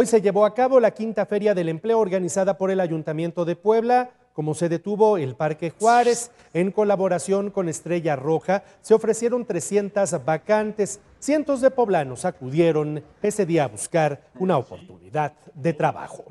Hoy se llevó a cabo la quinta feria del empleo organizada por el Ayuntamiento de Puebla. Como se detuvo el Parque Juárez, en colaboración con Estrella Roja, se ofrecieron 300 vacantes. Cientos de poblanos acudieron ese día a buscar una oportunidad de trabajo.